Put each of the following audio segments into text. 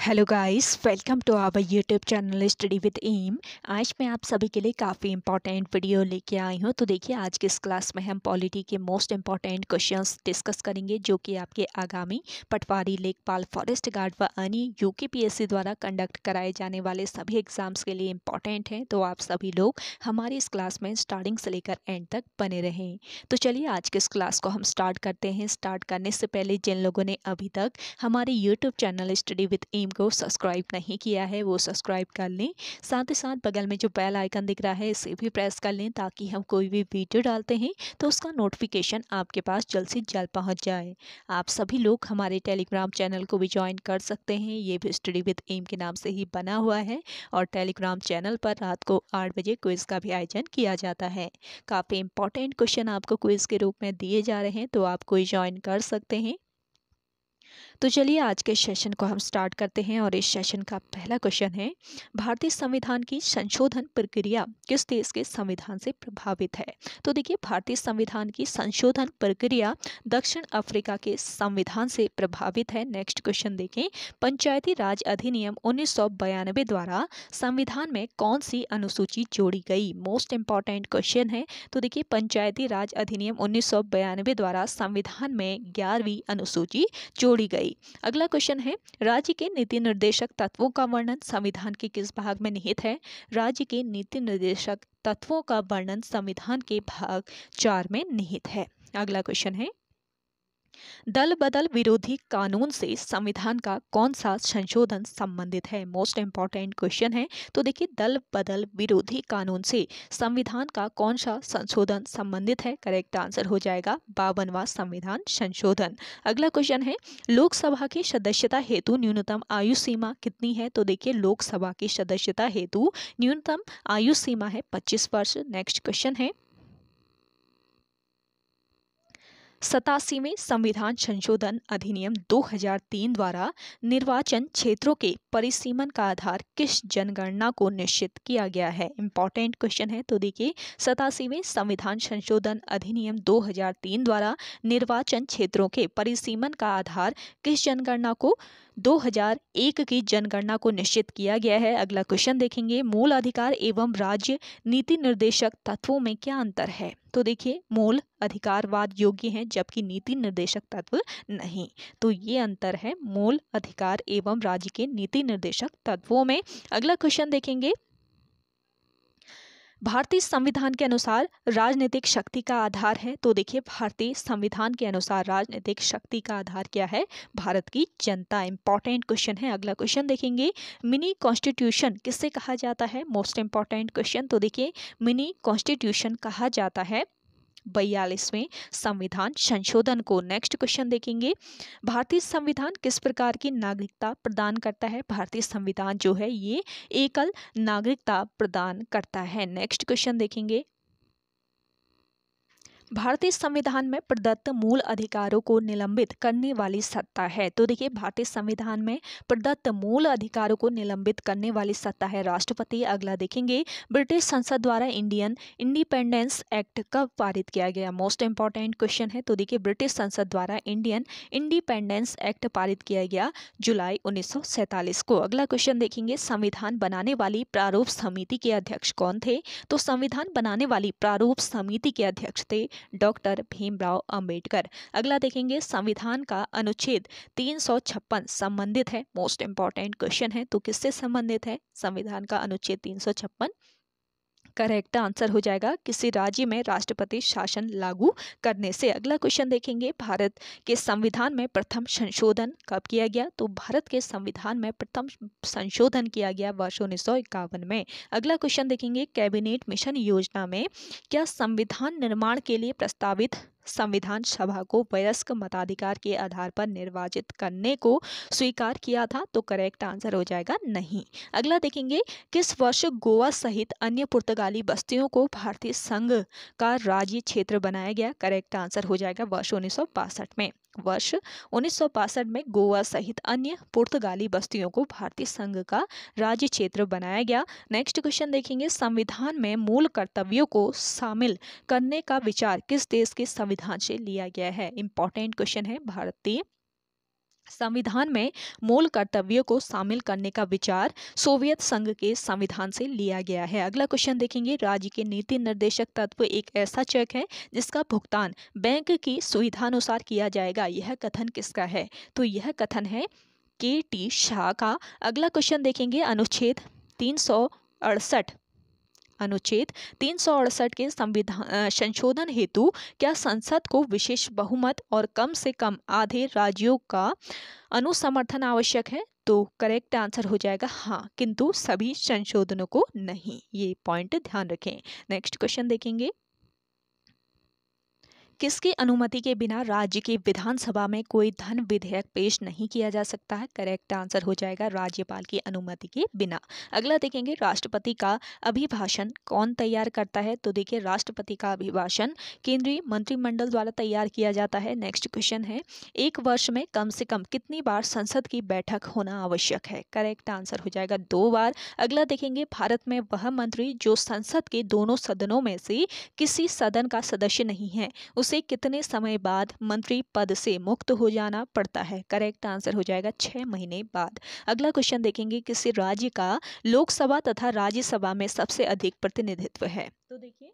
hello guys welcome to our YouTube channel study with M आज मैं आप सभी के लिए काफ़ी इंपॉर्टेंट वीडियो लेके आई हूँ तो देखिए आज के इस क्लास में हम पॉलिटी के मोस्ट इंपॉर्टेंट क्वेश्चंस डिस्कस करेंगे जो कि आपके आगामी पटवारी लेखपाल फॉरेस्ट गार्ड व अन्य यूकेपीएससी द्वारा कंडक्ट कराए जाने वाले सभी एग्जाम्स के लिए इंपॉर्टेंट हैं तो आप सभी लोग हमारे इस क्लास में स्टार्टिंग से लेकर एंड तक बने रहें तो चलिए आज के इस क्लास को हम स्टार्ट करते हैं स्टार्ट करने से पहले जिन लोगों ने अभी तक हमारे YouTube channel study with M stream को सब्सक्राइब नहीं किया है वो सब्सक्राइब कर लें साथ ही साथ बगल में जो बेल आइकन दिख रहा है इसे भी प्रेस कर लें ताकि हम कोई भी वीडियो डालते हैं तो उसका नोटिफिकेशन आपके पास जल्द से जल्द पहुंच जाए आप सभी लोग हमारे टेलीग्राम चैनल को भी ज्वाइन कर सकते हैं ये भी स्टडी विद एम के नाम से ही बना हुआ है और टेलीग्राम चैनल पर रात को आठ बजे क्विज़ का भी आयोजन किया जाता है काफ़ी इंपॉर्टेंट क्वेश्चन आपको क्विज़ के रूप में दिए जा रहे हैं तो आप कोई ज्वाइन कर सकते हैं तो चलिए आज के सेशन को हम स्टार्ट करते हैं और इस सेशन का पहला क्वेश्चन है भारतीय संविधान की संशोधन प्रक्रिया किस देश के संविधान से प्रभावित है तो देखिए भारतीय संविधान की संशोधन प्रक्रिया दक्षिण अफ्रीका के संविधान से प्रभावित है नेक्स्ट क्वेश्चन देखें पंचायती राज अधिनियम उन्नीस द्वारा संविधान में कौन सी अनुसूची जोड़ी गई मोस्ट इंपॉर्टेंट क्वेश्चन है तो देखिए पंचायती राज अधिनियम उन्नीस द्वारा संविधान में ग्यारहवीं अनुसूची जोड़ी गई गई अगला क्वेश्चन है राज्य के नीति निर्देशक तत्वों का वर्णन संविधान के किस भाग में निहित है राज्य के नीति निर्देशक तत्वों का वर्णन संविधान के भाग चार में निहित है अगला क्वेश्चन है दल बदल विरोधी कानून से संविधान का कौन सा संशोधन संबंधित है मोस्ट इम्पॉर्टेंट क्वेश्चन है तो देखिए दल बदल विरोधी कानून से संविधान का कौन सा संशोधन संबंधित है करेक्ट आंसर हो जाएगा बावनवा संविधान संशोधन अगला क्वेश्चन है लोकसभा की सदस्यता हेतु न्यूनतम आयु सीमा कितनी है तो देखिए लोकसभा की सदस्यता हेतु न्यूनतम आयु सीमा है पच्चीस वर्ष नेक्स्ट क्वेश्चन है सतासीवें संविधान संशोधन अधिनियम 2003 द्वारा निर्वाचन क्षेत्रों के परिसीमन का आधार किस जनगणना को निश्चित किया गया है इम्पोर्टेंट क्वेश्चन है तो देखिए सतासीवें संविधान संशोधन अधिनियम 2003 द्वारा निर्वाचन क्षेत्रों के परिसीमन का आधार किस जनगणना को 2001 की जनगणना को निश्चित किया गया है अगला क्वेश्चन देखेंगे मूल अधिकार एवं राज्य नीति निर्देशक तत्वों में क्या अंतर है तो देखिए मूल अधिकारवाद योग्य हैं जबकि नीति निर्देशक तत्व नहीं तो ये अंतर है मूल अधिकार एवं राज्य के नीति निर्देशक तत्वों में अगला क्वेश्चन देखेंगे भारतीय संविधान के अनुसार राजनीतिक शक्ति का आधार है तो देखिए भारतीय संविधान के अनुसार राजनीतिक शक्ति का आधार क्या है भारत की जनता इंपॉर्टेंट क्वेश्चन है अगला क्वेश्चन देखेंगे मिनी कॉन्स्टिट्यूशन किससे कहा जाता है मोस्ट इंपॉर्टेंट क्वेश्चन तो देखिए मिनी कॉन्स्टिट्यूशन कहा जाता है बयालीसवें संविधान संशोधन को नेक्स्ट क्वेश्चन देखेंगे भारतीय संविधान किस प्रकार की नागरिकता प्रदान करता है भारतीय संविधान जो है ये एकल नागरिकता प्रदान करता है नेक्स्ट क्वेश्चन देखेंगे भारतीय संविधान में प्रदत्त मूल अधिकारों को निलंबित करने वाली सत्ता है तो देखिए भारतीय संविधान में प्रदत्त मूल अधिकारों को निलंबित करने वाली सत्ता है राष्ट्रपति अगला देखेंगे ब्रिटिश संसद द्वारा इंडियन इंडिपेंडेंस एक्ट कब पारित किया गया मोस्ट इंपॉर्टेंट क्वेश्चन है तो देखिए ब्रिटिश संसद द्वारा इंडियन इंडिपेंडेंस एक्ट पारित किया गया जुलाई उन्नीस को अगला क्वेश्चन देखेंगे संविधान बनाने वाली प्रारूप समिति के अध्यक्ष कौन थे तो संविधान बनाने वाली प्रारूप समिति के अध्यक्ष थे डॉक्टर भीमराव अंबेडकर अगला देखेंगे संविधान का अनुच्छेद तीन सौ छप्पन संबंधित है मोस्ट इंपॉर्टेंट क्वेश्चन है तो किससे संबंधित है संविधान का अनुच्छेद तीन सौ छप्पन करेक्ट आंसर हो जाएगा किसी राज्य में राष्ट्रपति शासन लागू करने से अगला क्वेश्चन देखेंगे भारत के संविधान में प्रथम संशोधन कब किया गया तो भारत के संविधान में प्रथम संशोधन किया गया वर्ष उन्नीस में अगला क्वेश्चन देखेंगे कैबिनेट मिशन योजना में क्या संविधान निर्माण के लिए प्रस्तावित संविधान सभा को वयस्क मताधिकार के आधार पर निर्वाचित करने को स्वीकार किया था तो करेक्ट आंसर हो जाएगा नहीं अगला देखेंगे किस वर्ष गोवा सहित अन्य पुर्तगाली बस्तियों को भारतीय संघ का राज्य क्षेत्र बनाया गया करेक्ट आंसर हो जाएगा वर्ष उन्नीस में वर्ष उन्नीस में गोवा सहित अन्य पुर्तगाली बस्तियों को भारतीय संघ का राज्य क्षेत्र बनाया गया नेक्स्ट क्वेश्चन देखेंगे संविधान में मूल कर्तव्यों को शामिल करने का विचार किस देश के संविधान से लिया गया है इंपॉर्टेंट क्वेश्चन है भारतीय संविधान में मूल कर्तव्यों को शामिल करने का विचार सोवियत संघ के संविधान से लिया गया है अगला क्वेश्चन देखेंगे राज्य के नीति निर्देशक तत्व एक ऐसा चेक है जिसका भुगतान बैंक की सुविधानुसार किया जाएगा यह कथन किसका है तो यह कथन है के टी शाह का अगला क्वेश्चन देखेंगे अनुच्छेद तीन सौ अड़सठ अनुच्छेद तीन के संविधान संशोधन हेतु क्या संसद को विशेष बहुमत और कम से कम आधे राज्यों का अनुसमर्थन आवश्यक है तो करेक्ट आंसर हो जाएगा हाँ किंतु सभी संशोधनों को नहीं ये पॉइंट ध्यान रखें नेक्स्ट क्वेश्चन देखेंगे किसकी अनुमति के बिना राज्य की विधानसभा में कोई धन विधेयक पेश नहीं किया जा सकता है करेक्ट आंसर हो जाएगा राज्यपाल की अनुमति के बिना अगला देखेंगे राष्ट्रपति का अभिभाषण कौन तैयार करता है तो देखिए राष्ट्रपति का अभिभाषण केंद्रीय मंत्रिमंडल द्वारा तैयार किया जाता है नेक्स्ट क्वेश्चन है एक वर्ष में कम से कम कितनी बार संसद की बैठक होना आवश्यक है करेक्ट आंसर हो जाएगा दो बार अगला देखेंगे भारत में वह मंत्री जो संसद के दोनों सदनों में से किसी सदन का सदस्य नहीं है उस उसे कितने समय बाद मंत्री पद से मुक्त हो जाना पड़ता है करेक्ट आंसर हो जाएगा छह महीने बाद अगला क्वेश्चन देखेंगे किसी राज्य का लोकसभा तथा राज्यसभा में सबसे अधिक प्रतिनिधित्व है तो देखिए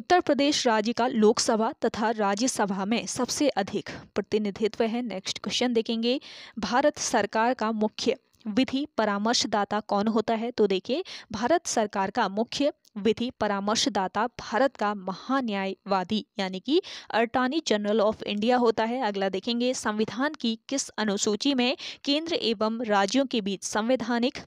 उत्तर प्रदेश राज्य का लोकसभा तथा राज्यसभा में सबसे अधिक प्रतिनिधित्व है नेक्स्ट क्वेश्चन देखेंगे भारत सरकार का मुख्य विधि परामर्शदाता कौन होता है तो देखिए भारत सरकार का मुख्य विधि परामर्शदाता भारत का महान्यायवादी यानी कि अटॉर्नी जनरल ऑफ इंडिया होता है अगला देखेंगे संविधान की किस अनुसूची में केंद्र एवं राज्यों के बीच संवैधानिक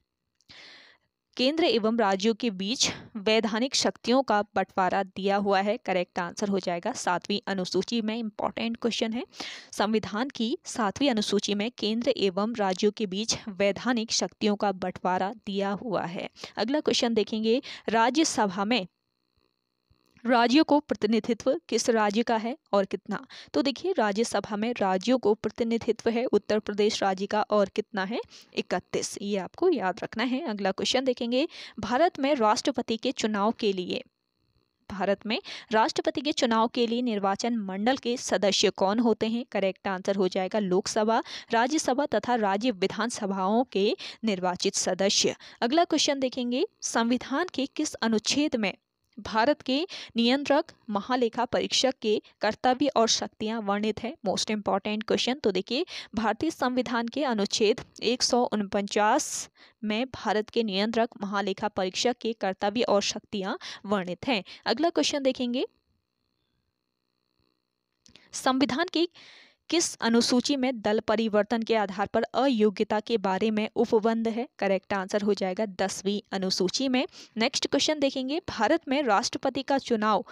केंद्र एवं राज्यों के बीच वैधानिक शक्तियों का बंटवारा दिया हुआ है करेक्ट आंसर हो जाएगा सातवीं अनुसूची में इंपॉर्टेंट क्वेश्चन है संविधान की सातवीं अनुसूची में केंद्र एवं राज्यों के बीच वैधानिक शक्तियों का बंटवारा दिया हुआ है अगला क्वेश्चन देखेंगे राज्यसभा में राज्यों को प्रतिनिधित्व किस राज्य का है और कितना तो देखिए राज्यसभा में राज्यों को प्रतिनिधित्व है उत्तर प्रदेश राज्य का और कितना है इकतीस ये आपको याद रखना है अगला क्वेश्चन देखेंगे भारत में राष्ट्रपति के चुनाव के लिए भारत में राष्ट्रपति के चुनाव के लिए निर्वाचन मंडल के सदस्य कौन होते हैं करेक्ट आंसर हो जाएगा लोकसभा राज्यसभा तथा राज्य विधानसभाओं के निर्वाचित सदस्य अगला क्वेश्चन देखेंगे संविधान के किस अनुच्छेद में भारत के नियंत्रक महालेखा परीक्षक के कर्तव्य और शक्तियां वर्णित है मोस्ट इम्पॉर्टेंट क्वेश्चन तो देखिए भारतीय संविधान के अनुच्छेद एक में भारत के नियंत्रक महालेखा परीक्षक के कर्तव्य और शक्तियां वर्णित हैं अगला क्वेश्चन देखेंगे संविधान की किस अनुसूची में दल परिवर्तन के आधार पर अयोग्यता के बारे में उपबंध है करेक्ट आंसर हो जाएगा दसवीं अनुसूची में नेक्स्ट क्वेश्चन देखेंगे भारत में राष्ट्रपति का चुनाव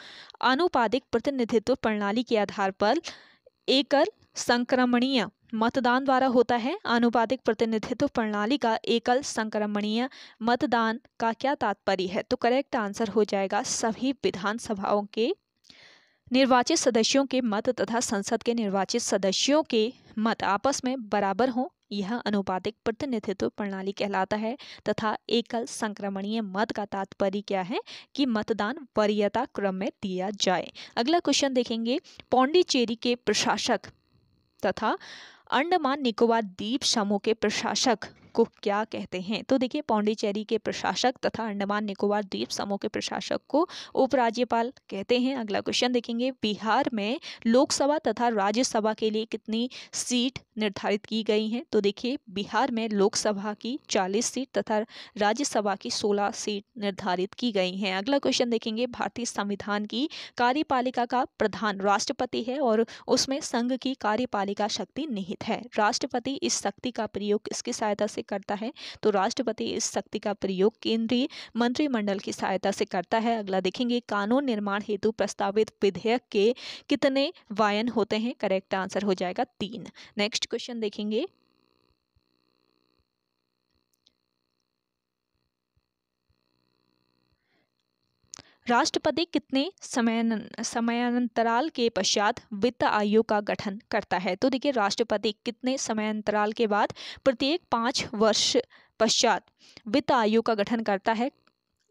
अनुपादिक प्रतिनिधित्व प्रणाली के आधार पर एकल संक्रमणीय मतदान द्वारा होता है आनुपातिक प्रतिनिधित्व प्रणाली का एकल संक्रमणीय मतदान का क्या तात्पर्य है तो करेक्ट आंसर हो जाएगा सभी विधानसभाओं के निर्वाचित सदस्यों के मत तथा संसद के निर्वाचित सदस्यों के मत आपस में बराबर हों यह अनुपातिक प्रतिनिधित्व प्रणाली कहलाता है तथा एकल संक्रमणीय मत का तात्पर्य क्या है कि मतदान वरीयता क्रम में दिया जाए अगला क्वेश्चन देखेंगे पौंडीचेरी के प्रशासक तथा अंडमान निकोबार द्वीप समूह के प्रशासक को क्या कहते हैं तो देखिए पौंडीचेरी के प्रशासक तथा अंडमान निकोबार द्वीप समूह के प्रशासक को उपराज्यपाल कहते हैं अगला क्वेश्चन देखेंगे बिहार में लोकसभा तथा राज्यसभा के लिए कितनी सीट निर्धारित की गई हैं तो देखिए बिहार में लोकसभा की 40 सीट तथा राज्यसभा की 16 सीट निर्धारित की गई हैं अगला क्वेश्चन देखेंगे भारतीय संविधान की कार्यपालिका का प्रधान राष्ट्रपति है और उसमें संघ की कार्यपालिका शक्ति निहित है राष्ट्रपति इस शक्ति का प्रयोग किसकी सहायता से करता है तो राष्ट्रपति इस शक्ति का प्रयोग केंद्रीय मंत्रिमंडल की सहायता से करता है अगला देखेंगे कानून निर्माण हेतु प्रस्तावित विधेयक के कितने वायन होते हैं करेक्ट आंसर हो जाएगा तीन नेक्स्ट नेक्स्ट क्वेश्चन देखेंगे राष्ट्रपति कितने समय समयांतराल के पश्चात वित्त आयोग का गठन करता है तो देखिए राष्ट्रपति कितने समयांतराल के बाद प्रत्येक पाँच वर्ष पश्चात वित्त आयोग का गठन करता है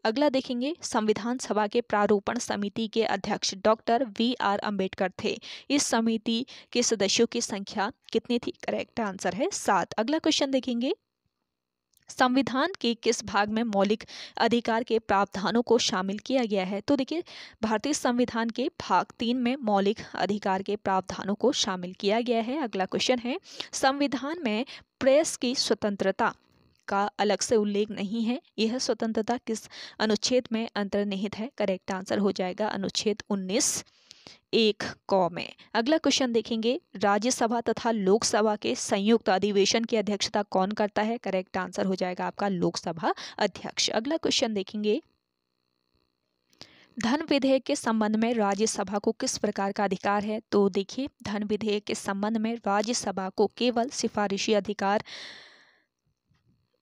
अगला देखेंगे संविधान सभा के प्रारूपण समिति के अध्यक्ष डॉक्टर वी आर अम्बेडकर थे इस समिति के सदस्यों की संख्या कितनी थी करेक्ट आंसर है सात अगला क्वेश्चन देखेंगे संविधान के किस भाग में मौलिक अधिकार के प्रावधानों को शामिल किया गया है तो देखिए भारतीय संविधान के भाग तीन में मौलिक अधिकार के प्रावधानों को शामिल किया गया है अगला क्वेश्चन है संविधान में प्रेस की स्वतंत्रता का अलग से उल्लेख नहीं है यह स्वतंत्रता किस अनुच्छेद में अंतर्निहित है करेक्ट आंसर हो जाएगा अनुच्छेद उन्नीस एक कौ में अगला क्वेश्चन देखेंगे राज्यसभा तथा लोकसभा के संयुक्त अधिवेशन की अध्यक्षता कौन करता है करेक्ट आंसर हो जाएगा आपका लोकसभा अध्यक्ष अगला क्वेश्चन देखेंगे धन विधेयक के संबंध में राज्यसभा को किस प्रकार का अधिकार है तो देखिए धन विधेयक के संबंध में राज्यसभा को केवल सिफारिशी अधिकार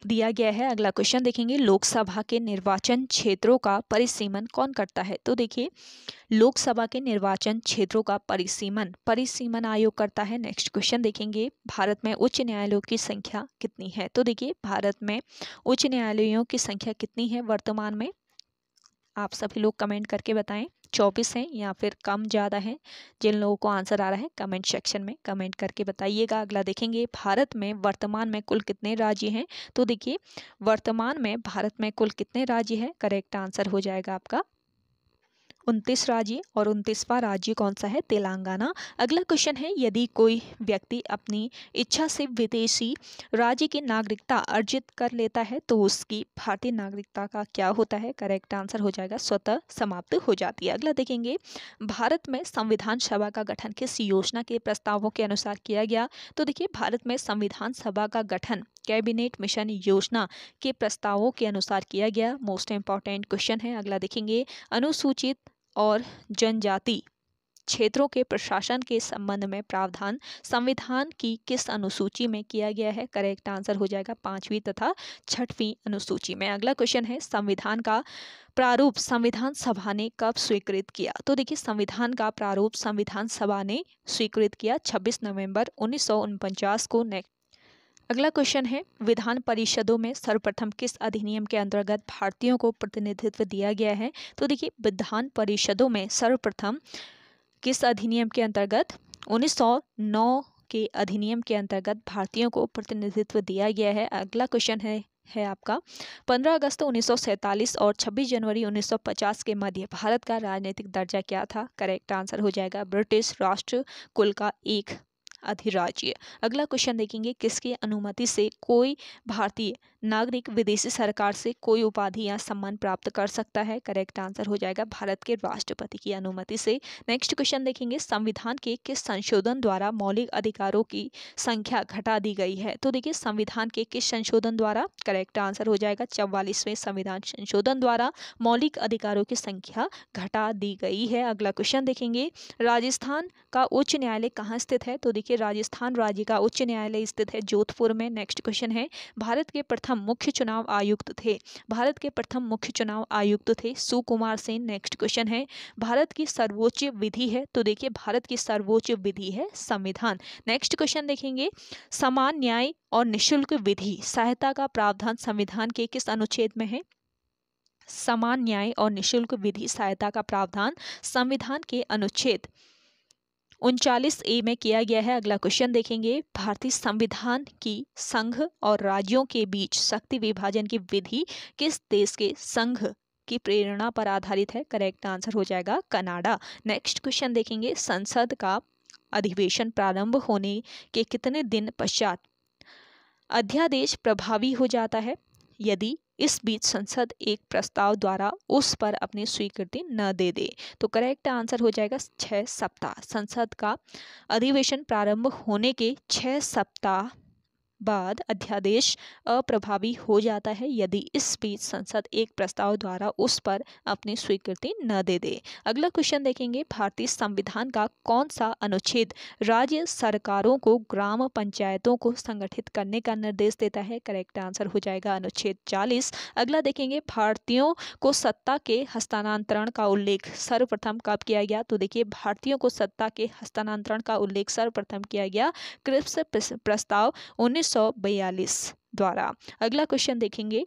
दिया गया है अगला क्वेश्चन देखेंगे लोकसभा के निर्वाचन क्षेत्रों का परिसीमन कौन करता है तो देखिए लोकसभा के निर्वाचन क्षेत्रों का परिसीमन परिसीमन आयोग करता है नेक्स्ट क्वेश्चन देखेंगे भारत में उच्च न्यायालयों की संख्या कितनी है तो देखिए भारत में उच्च न्यायालयों की संख्या कितनी है वर्तमान में आप सभी लोग कमेंट करके बताएं चौबीस हैं या फिर कम ज़्यादा हैं जिन लोगों को आंसर आ रहा है कमेंट सेक्शन में कमेंट करके बताइएगा अगला देखेंगे भारत में वर्तमान में कुल कितने राज्य हैं तो देखिए वर्तमान में भारत में कुल कितने राज्य हैं करेक्ट आंसर हो जाएगा आपका उनतीस राज्य और उनतीसवां राज्य कौन सा है तेलंगाना अगला क्वेश्चन है यदि कोई व्यक्ति अपनी इच्छा से विदेशी राज्य की नागरिकता अर्जित कर लेता है तो उसकी भारतीय नागरिकता का क्या होता है करेक्ट आंसर हो जाएगा स्वतः समाप्त हो जाती है अगला देखेंगे भारत में संविधान सभा का गठन किस योजना के प्रस्तावों के अनुसार किया गया तो देखिए भारत में संविधान सभा का गठन कैबिनेट मिशन योजना के प्रस्तावों के अनुसार किया गया मोस्ट इम्पॉर्टेंट क्वेश्चन है अगला देखेंगे अनुसूचित और जनजाति क्षेत्रों के प्रशासन के संबंध में प्रावधान संविधान की किस अनुसूची में किया गया है करेक्ट आंसर हो जाएगा पांचवी तथा छठवीं अनुसूची में अगला क्वेश्चन है संविधान का प्रारूप संविधान सभा ने कब स्वीकृत किया तो देखिए संविधान का प्रारूप संविधान सभा ने स्वीकृत किया 26 नवंबर उन्नीस को अगला क्वेश्चन है विधान परिषदों में सर्वप्रथम किस अधिनियम के अंतर्गत भारतीयों को प्रतिनिधित्व दिया गया है तो देखिए विधान परिषदों में सर्वप्रथम किस अधिनियम के अंतर्गत 1909 के अधिनियम के अंतर्गत भारतीयों को प्रतिनिधित्व दिया गया है अगला क्वेश्चन है है आपका 15 अगस्त 1947 और 26 जनवरी 1950 के मध्य भारत का राजनीतिक दर्जा क्या था करेक्ट आंसर हो जाएगा ब्रिटिश राष्ट्र कुल का एक अधिराज्य अगला क्वेश्चन देखेंगे किसके अनुमति से कोई भारतीय नागरिक विदेशी सरकार से कोई उपाधि या सम्मान प्राप्त कर सकता है करेक्ट आंसर हो जाएगा भारत के राष्ट्रपति की अनुमति से नेक्स्ट क्वेश्चन देखेंगे संविधान के किस संशोधन द्वारा मौलिक अधिकारों की संख्या घटा दी गई है तो देखिए संविधान के किस संशोधन द्वारा करेक्ट आंसर हो जाएगा चौवालीसवें संविधान संशोधन द्वारा मौलिक अधिकारों की संख्या घटा दी गई है अगला क्वेश्चन देखेंगे राजस्थान का उच्च न्यायालय कहाँ स्थित है तो देखिए देखिए राजस्थान राज्य का उच्च न्यायालय स्थित है जोधपुर में नेक्स्ट क्वेश्चन है भारत के प्रथम मुख्य चुनाव आयुक्त थे भारत के प्रथम मुख्य चुनाव आयुक्त थे सुकुमार सेन नेक्स्ट क्वेश्चन है भारत की सर्वोच्च विधि है तो देखिए भारत की सर्वोच्च विधि है संविधान नेक्स्ट क्वेश्चन देखेंगे समान न्याय और निःशुल्क विधि सहायता का प्रावधान संविधान के किस अनुच्छेद में है समान न्याय और निःशुल्क विधि सहायता का प्रावधान संविधान के अनुच्छेद उनचालीस ए में किया गया है अगला क्वेश्चन देखेंगे भारतीय संविधान की संघ और राज्यों के बीच शक्ति विभाजन की विधि किस देश के संघ की प्रेरणा पर आधारित है करेक्ट आंसर हो जाएगा कनाडा नेक्स्ट क्वेश्चन देखेंगे संसद का अधिवेशन प्रारंभ होने के कितने दिन पश्चात अध्यादेश प्रभावी हो जाता है यदि इस बीच संसद एक प्रस्ताव द्वारा उस पर अपनी स्वीकृति न दे दे तो करेक्ट आंसर हो जाएगा छः सप्ताह संसद का अधिवेशन प्रारंभ होने के छः सप्ताह बाद अध्यादेश अप्रभावी हो जाता है यदि इस बीच संसद एक प्रस्ताव द्वारा उस पर अपनी स्वीकृति न दे दे अगला क्वेश्चन देखेंगे भारतीय संविधान का कौन सा अनुच्छेद राज्य सरकारों को ग्राम पंचायतों को संगठित करने का निर्देश देता है करेक्ट आंसर हो जाएगा अनुच्छेद चालीस अगला देखेंगे भारतीयों को सत्ता के हस्तांतरण का उल्लेख सर्वप्रथम कब किया गया तो देखिए भारतीयों को सत्ता के हस्तांतरण का उल्लेख सर्वप्रथम किया गया क्रिप्स प्रस्ताव उन्नीस 1942 द्वारा अगला क्वेश्चन देखेंगे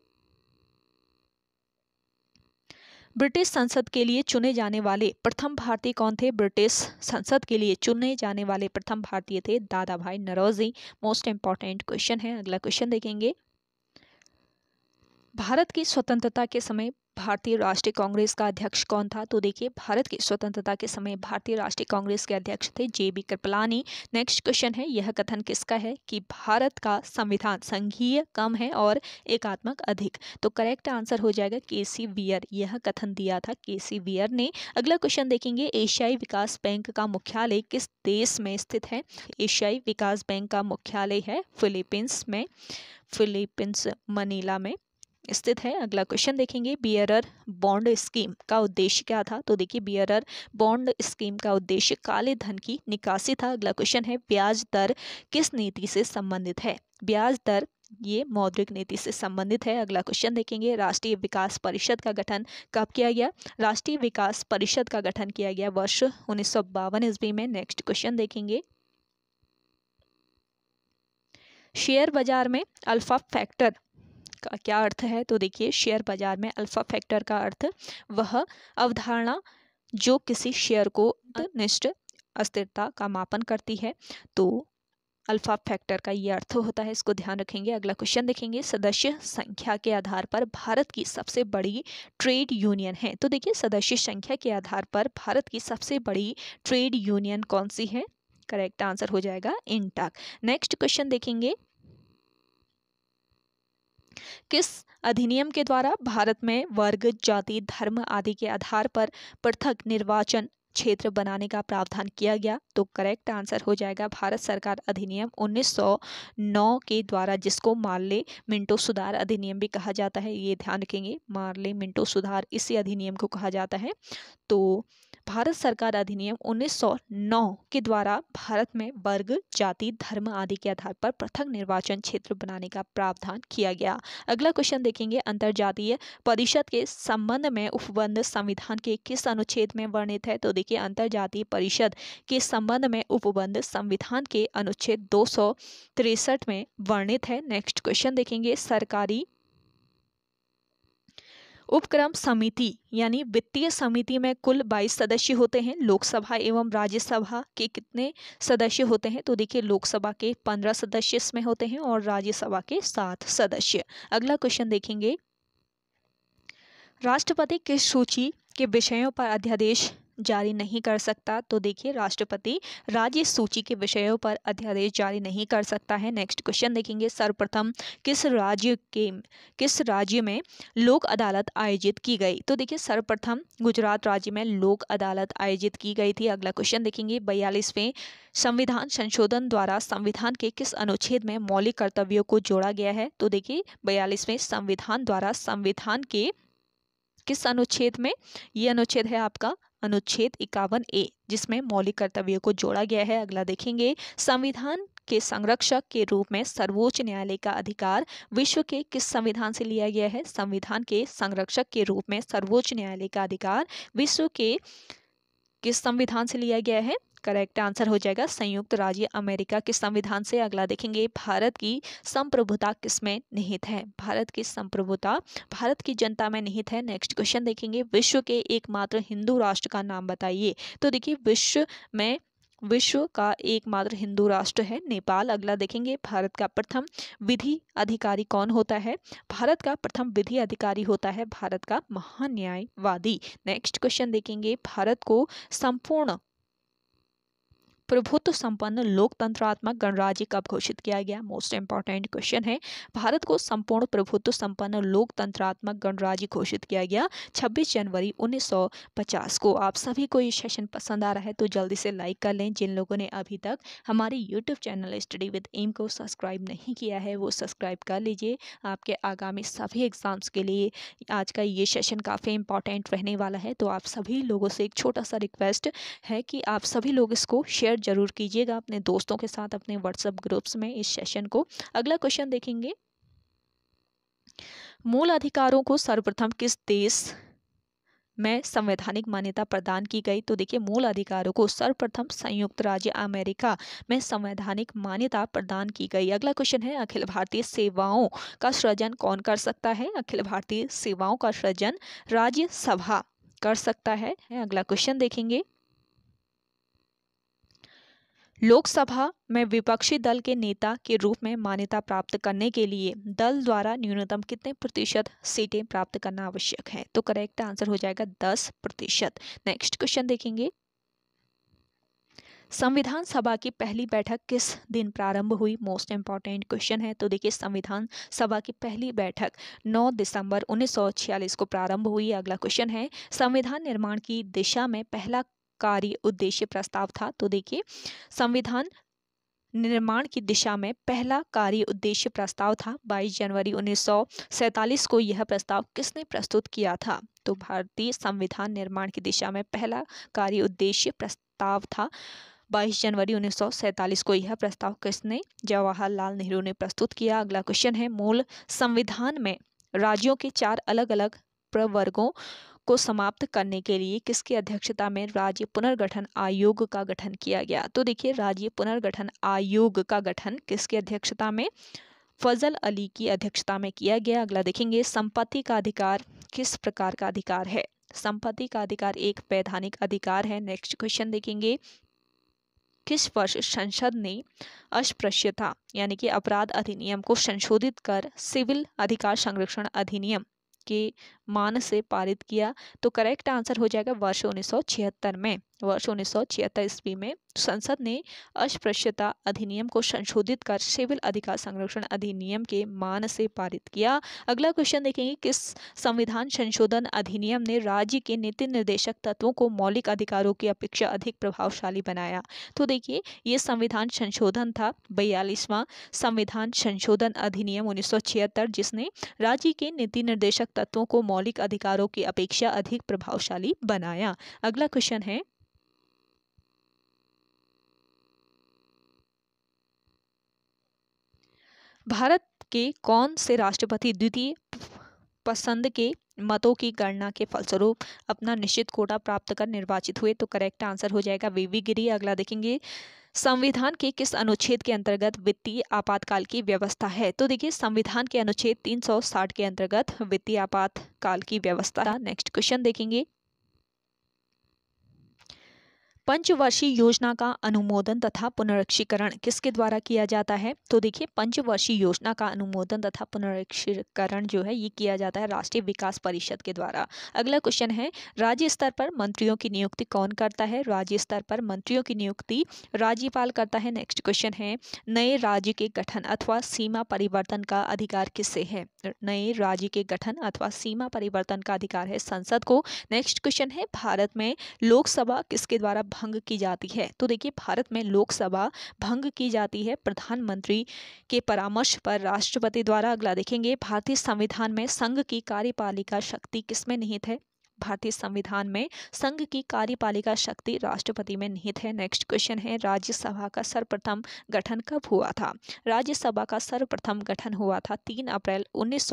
ब्रिटिश संसद के लिए चुने जाने वाले प्रथम भारतीय कौन थे ब्रिटिश संसद के लिए चुने जाने वाले प्रथम भारतीय थे दादा भाई नरोजी मोस्ट इंपॉर्टेंट क्वेश्चन है अगला क्वेश्चन देखेंगे भारत की स्वतंत्रता के समय भारतीय राष्ट्रीय कांग्रेस का अध्यक्ष कौन था तो देखिए भारत की स्वतंत्रता के समय भारतीय राष्ट्रीय कांग्रेस के अध्यक्ष थे J B Kripalani next question है यह कथन किसका है कि भारत का संविधान संघीय कम है और एकात्मक अधिक तो करेक्ट आंसर हो जाएगा के सी वियर यह कथन दिया था के सी वियर ने अगला क्वेश्चन देखेंगे एशियाई विकास बैंक का मुख्यालय किस देश में स्थित है एशियाई विकास बैंक का मुख्यालय है फिलीपींस में फिलीपींस मनीला में स्थित है अगला क्वेश्चन देखेंगे बियरर बॉन्ड स्कीम का उद्देश्य क्या था तो देखिए बियरर बॉन्ड स्कीम का उद्देश्य काले धन की निकासी था अगला क्वेश्चन है ब्याज दर किस नीति से संबंधित है ब्याज दर ये मौद्रिक नीति से संबंधित है अगला क्वेश्चन देखेंगे राष्ट्रीय विकास परिषद का गठन कब किया गया राष्ट्रीय विकास परिषद का गठन किया गया वर्ष उन्नीस ईस्वी में नेक्स्ट क्वेश्चन देखेंगे शेयर बाजार में अल्फा फैक्टर का क्या अर्थ है तो देखिए शेयर बाजार में अल्फ़ा फैक्टर का अर्थ वह अवधारणा जो किसी शेयर को निष्ठ अस्थिरता का मापन करती है तो अल्फा फैक्टर का ये अर्थ होता है इसको ध्यान रखेंगे अगला क्वेश्चन देखेंगे सदस्य संख्या के आधार पर भारत की सबसे बड़ी ट्रेड यूनियन है तो देखिए सदस्य संख्या के आधार पर भारत की सबसे बड़ी ट्रेड यूनियन कौन सी है करेक्ट आंसर हो जाएगा इंटाक नेक्स्ट क्वेश्चन देखेंगे किस अधिनियम के द्वारा भारत में वर्ग जाति धर्म आदि के आधार पर पृथक निर्वाचन क्षेत्र बनाने का प्रावधान किया गया तो करेक्ट आंसर हो जाएगा भारत सरकार अधिनियम 1909 के द्वारा जिसको मार्ले मिंटो सुधार अधिनियम भी कहा जाता है ये ध्यान रखेंगे मार्ले मिंटो सुधार इसी अधिनियम को कहा जाता है तो भारत सरकार अधिनियम 1909 के द्वारा भारत में वर्ग जाति धर्म आदि के आधार पर पृथक निर्वाचन क्षेत्र बनाने का प्रावधान किया गया अगला क्वेश्चन देखेंगे जातीय परिषद के संबंध में उपबंध संविधान के किस अनुच्छेद में वर्णित है तो देखिए जातीय परिषद के संबंध में उपबंध संविधान के अनुच्छेद दो में वर्णित है नेक्स्ट क्वेश्चन देखेंगे सरकारी उपक्रम समिति यानी वित्तीय समिति में कुल 22 सदस्य होते हैं लोकसभा एवं राज्यसभा के कितने सदस्य होते हैं तो देखिए लोकसभा के 15 सदस्य इसमें होते हैं और राज्यसभा के सात सदस्य अगला क्वेश्चन देखेंगे राष्ट्रपति किस सूची के विषयों पर अध्यादेश जारी नहीं कर सकता तो देखिए राष्ट्रपति राज्य सूची के विषयों पर अध्यादेश जारी नहीं कर सकता है नेक्स्ट क्वेश्चन देखेंगे सर्वप्रथम किस राज्य के किस राज्य में लोक अदालत आयोजित की गई तो देखिए सर्वप्रथम गुजरात राज्य में लोक अदालत आयोजित की गई थी अगला क्वेश्चन देखेंगे बयालीसवें संविधान संशोधन द्वारा संविधान के किस अनुच्छेद में मौलिक कर्तव्यों को जोड़ा गया है तो देखिए बयालीसवें संविधान द्वारा संविधान के किस अनुच्छेद में ये अनुच्छेद है आपका अनुच्छेद इक्यावन ए जिसमें मौलिक कर्तव्य को जोड़ा गया है अगला देखेंगे संविधान के संरक्षक के रूप में सर्वोच्च न्यायालय का अधिकार विश्व के किस संविधान से लिया गया है संविधान के संरक्षक के रूप में सर्वोच्च न्यायालय का अधिकार विश्व के किस संविधान से लिया गया है करेक्ट आंसर हो जाएगा संयुक्त राज्य अमेरिका के संविधान से अगला देखेंगे भारत की संप्रभुता किसमें निहित है भारत की संप्रभुता भारत की जनता में निहित है नेक्स्ट क्वेश्चन देखेंगे विश्व के एकमात्र हिंदू राष्ट्र का नाम बताइए तो देखिए विश्व में विश्व का एकमात्र हिंदू राष्ट्र है नेपाल अगला देखेंगे भारत का प्रथम विधि अधिकारी कौन होता है भारत का प्रथम विधि अधिकारी होता है भारत का महान्यायवादी नेक्स्ट क्वेश्चन देखेंगे भारत को संपूर्ण प्रभुत्व संपन्न लोकतंत्रात्मक गणराज्य कब घोषित किया गया मोस्ट इंपॉर्टेंट क्वेश्चन है भारत को संपूर्ण प्रभुत्व संपन्न लोकतंत्रात्मक गणराज्य घोषित किया गया 26 जनवरी 1950 को आप सभी को ये सेशन पसंद आ रहा है तो जल्दी से लाइक कर लें जिन लोगों ने अभी तक हमारे YouTube channel study with M को सब्सक्राइब नहीं किया है वो सब्सक्राइब कर लीजिए आपके आगामी सभी एग्ज़ाम्स के लिए आज का ये सेशन काफ़ी इंपॉर्टेंट रहने वाला है तो आप सभी लोगों से एक छोटा सा रिक्वेस्ट है कि आप सभी लोग इसको शेयर ज़रूर कीजिएगा अपने दोस्तों के साथ अपने व्हाट्सएप ग्रुप्स में इस सेशन को अगला क्वेश्चन देखेंगे मूल अधिकारों को सर्वप्रथम किस देश में संवैधानिक मान्यता प्रदान की गई तो देखिए मूल अधिकारों को सर्वप्रथम संयुक्त राज्य अमेरिका में संवैधानिक मान्यता प्रदान की गई अगला क्वेश्चन है अखिल भारतीय सेवाओं का सृजन कौन कर सकता है अखिल भारतीय सेवाओं का सृजन राज्यसभा कर सकता है अगला क्वेश्चन देखेंगे लोकसभा में विपक्षी दल के नेता के रूप में मान्यता प्राप्त करने के लिए दल द्वारा न्यूनतम कितने प्रतिशत सीटें प्राप्त करना आवश्यक है तो करेक्ट आंसर हो जाएगा दस प्रतिशत नेक्स्ट क्वेश्चन देखेंगे संविधान सभा की पहली बैठक किस दिन प्रारंभ हुई मोस्ट इम्पॉर्टेंट क्वेश्चन है तो देखिए संविधान सभा की पहली बैठक 9 दिसंबर 1946 को प्रारंभ हुई अगला क्वेश्चन है संविधान निर्माण की दिशा में पहला कार्य उद्देश्य प्रस्ताव था तो देखिए संविधान निर्माण की दिशा में पहला कार्य उद्देश्य प्रस्ताव था 22 जनवरी उन्नीस को यह प्रस्ताव किसने प्रस्तुत किया था तो भारतीय संविधान निर्माण की दिशा में पहला कार्य उद्देश्य प्रस्ताव था 22 जनवरी उन्नीस को यह प्रस्ताव किसने जवाहरलाल नेहरू ने प्रस्तुत किया अगला क्वेश्चन है मूल संविधान में राज्यों के चार अलग अलग प्रवर्गों को समाप्त करने के लिए किसकी अध्यक्षता में राज्य पुनर्गठन आयोग का गठन किया गया तो देखिए राज्य पुनर्गठन आयोग का गठन किसकी अध्यक्षता में फजल अली की अध्यक्षता में किया गया अगला देखेंगे संपत्ति का अधिकार किस प्रकार का अधिकार है संपत्ति का अधिकार एक वैधानिक अधिकार है नेक्स्ट क्वेश्चन देखेंगे किस वर्ष संसद ने अस्पृश्यता यानी कि अपराध अधिनियम को संशोधित कर सिविल अधिकार संरक्षण अधिनियम के मान से पारित किया तो करेक्ट आंसर हो जाएगा वर्ष 1976 में वर्ष 1976 ईस्वी में संसद ने अस्पृश्यता अधिनियम को संशोधित कर सिविल अधिकार संरक्षण अधिनियम के मान से पारित किया अगला क्वेश्चन देखेंगे किस संविधान संशोधन अधिनियम ने राज्य के नीति निर्देशक तत्वों को मौलिक अधिकारों की अपेक्षा अधिक प्रभावशाली बनाया तो देखिए ये संविधान संशोधन था बयालीसवां संविधान संशोधन अधिनियम उन्नीस जिसने राज्य के नीति निर्देशक तत्वों को मौलिक अधिकारों की अपेक्षा अधिक प्रभावशाली बनाया अगला क्वेश्चन है भारत के कौन से राष्ट्रपति द्वितीय पसंद के मतों की गणना के फलस्वरूप अपना निश्चित कोटा प्राप्त कर निर्वाचित हुए तो करेक्ट आंसर हो जाएगा वीवी गिरी अगला देखेंगे संविधान के किस अनुच्छेद के अंतर्गत वित्तीय आपातकाल की व्यवस्था है तो देखिए संविधान के अनुच्छेद 360 के अंतर्गत वित्तीय आपातकाल की व्यवस्था नेक्स्ट क्वेश्चन देखेंगे पंचवर्षीय योजना का अनुमोदन तथा पुनरीक्षीकरण किसके द्वारा किया जाता है तो देखिए पंचवर्षीय योजना का अनुमोदन तथा पुनरीक्षीकरण जो है ये किया जाता है राष्ट्रीय विकास परिषद के द्वारा अगला क्वेश्चन है राज्य स्तर पर मंत्रियों की नियुक्ति कौन करता है राज्य स्तर पर मंत्रियों की नियुक्ति राज्यपाल करता है नेक्स्ट क्वेश्चन है नए राज्य के गठन अथवा सीमा परिवर्तन का अधिकार किससे है नए राज्य के गठन अथवा सीमा परिवर्तन का अधिकार है संसद को नेक्स्ट क्वेश्चन है भारत में लोकसभा किसके द्वारा भंग की जाती है तो देखिए भारत में लोकसभा भंग की जाती है प्रधानमंत्री के परामर्श पर राष्ट्रपति द्वारा अगला देखेंगे भारतीय संविधान में संघ की कार्यपालिका शक्ति किसमें निहित है भारतीय संविधान में संघ की कार्यपालिका शक्ति राष्ट्रपति में निहित है नेक्स्ट क्वेश्चन है राज्यसभा का सर्वप्रथम गठन कब हुआ था राज्यसभा का सर्वप्रथम गठन हुआ था तीन अप्रैल उन्नीस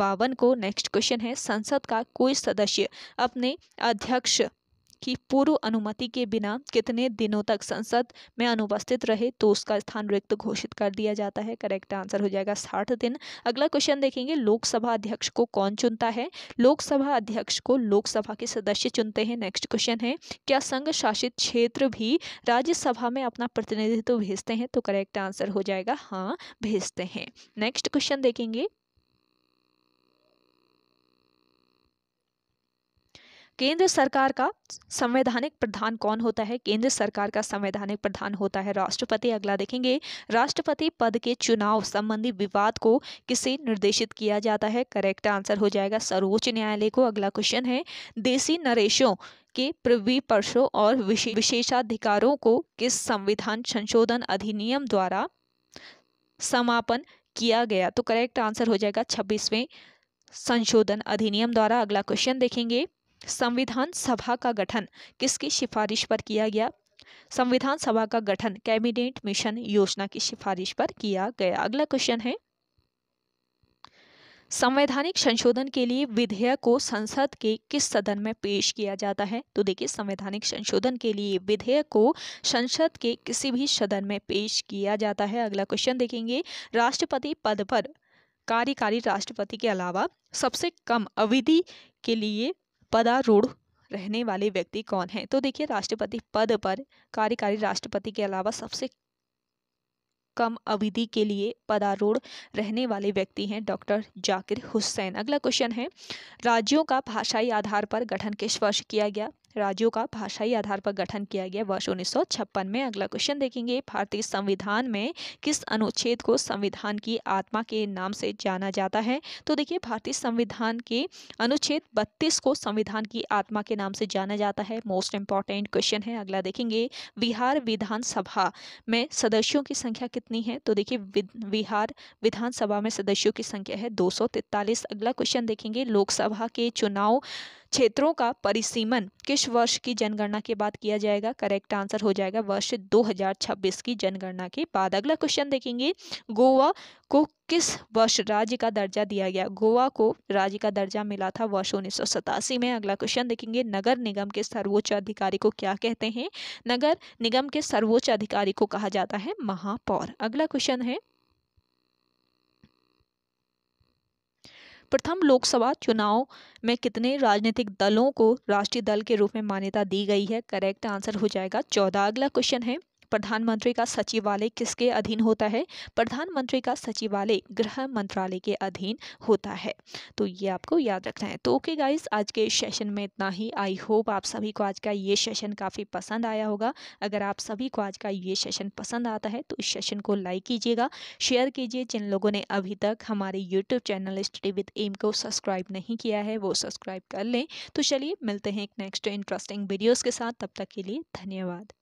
को नेक्स्ट क्वेश्चन है संसद का कोई सदस्य अपने अध्यक्ष कि पूर्व अनुमति के बिना कितने दिनों तक संसद में अनुपस्थित रहे तो उसका स्थान रिक्त घोषित कर दिया जाता है करेक्ट आंसर हो जाएगा साठ दिन अगला क्वेश्चन देखेंगे लोकसभा अध्यक्ष को कौन चुनता है लोकसभा अध्यक्ष को लोकसभा के सदस्य चुनते हैं नेक्स्ट क्वेश्चन है क्या संघ शासित क्षेत्र भी राज्यसभा में अपना प्रतिनिधित्व भेजते हैं तो करेक्ट आंसर हो जाएगा हाँ भेजते हैं नेक्स्ट क्वेश्चन देखेंगे केंद्र सरकार का संवैधानिक प्रधान कौन होता है केंद्र सरकार का संवैधानिक प्रधान होता है राष्ट्रपति अगला देखेंगे राष्ट्रपति पद के चुनाव संबंधी विवाद को किसे निर्देशित किया जाता है करेक्ट आंसर हो जाएगा सर्वोच्च न्यायालय को अगला क्वेश्चन है देसी नरेशों के पृवी पर्षों और विशेषाधिकारों को किस संविधान संशोधन अधिनियम द्वारा समापन किया गया तो करेक्ट आंसर हो जाएगा छब्बीसवें संशोधन अधिनियम द्वारा अगला क्वेश्चन देखेंगे संविधान सभा का गठन किसकी सिफारिश पर किया गया संविधान सभा का गठन कैबिनेट मिशन योजना की सिफारिश पर किया गया अगला क्वेश्चन है संवैधानिक संशोधन के लिए विधेयक को संसद के किस सदन में पेश किया जाता है तो देखिए संवैधानिक संशोधन के लिए विधेयक को संसद के किसी भी सदन में पेश किया जाता है अगला क्वेश्चन देखेंगे राष्ट्रपति पद पर कार्यकारी राष्ट्रपति के अलावा सबसे कम अवधि के लिए पदारूढ़ रहने वाले व्यक्ति कौन हैं तो देखिए राष्ट्रपति पद पर कार्यकारी राष्ट्रपति के अलावा सबसे कम अवधि के लिए पदारूढ़ रहने वाले व्यक्ति हैं डॉक्टर जाकिर हुसैन अगला क्वेश्चन है राज्यों का भाषाई आधार पर गठन किस वर्ष किया गया राज्यों का भाषाई आधार पर गठन किया गया वर्ष उन्नीस में अगला क्वेश्चन देखेंगे भारतीय संविधान में किस अनुच्छेद को संविधान की आत्मा के नाम से जाना जाता है तो देखिए भारतीय संविधान के अनुच्छेद बत्तीस को संविधान की आत्मा के नाम से जाना जाता है मोस्ट इंपॉर्टेंट क्वेश्चन है अगला देखेंगे बिहार विधानसभा में सदस्यों की संख्या कितनी है तो देखिए बिहार विधानसभा में सदस्यों की संख्या है दो अगला क्वेश्चन देखेंगे लोकसभा के चुनाव क्षेत्रों का परिसीमन किस वर्ष की जनगणना के बाद किया जाएगा करेक्ट आंसर हो जाएगा वर्ष 2026 की जनगणना के बाद अगला क्वेश्चन देखेंगे गोवा को किस वर्ष राज्य का दर्जा दिया गया गोवा को राज्य का दर्जा मिला था वर्ष उन्नीस में अगला क्वेश्चन देखेंगे नगर निगम के सर्वोच्च अधिकारी को क्या कहते हैं नगर निगम के सर्वोच्च अधिकारी को कहा जाता है महापौर अगला क्वेश्चन है प्रथम लोकसभा चुनाव में कितने राजनीतिक दलों को राष्ट्रीय दल के रूप में मान्यता दी गई है करेक्ट आंसर हो जाएगा चौदह अगला क्वेश्चन है प्रधानमंत्री का सचिवालय किसके अधीन होता है प्रधानमंत्री का सचिवालय गृह मंत्रालय के अधीन होता है तो ये आपको याद रखना है तो ओके गाइस आज के सेशन में इतना ही आई होप आप सभी को आज का ये सेशन काफ़ी पसंद आया होगा अगर आप सभी को आज का ये सेशन पसंद आता है तो इस सेशन को लाइक कीजिएगा शेयर कीजिए जिन लोगों ने अभी तक हमारे YouTube channel study with M को सब्सक्राइब नहीं किया है वो सब्सक्राइब कर लें तो चलिए मिलते हैं एक नेक्स्ट इंटरेस्टिंग वीडियोज़ के साथ तब तक के लिए धन्यवाद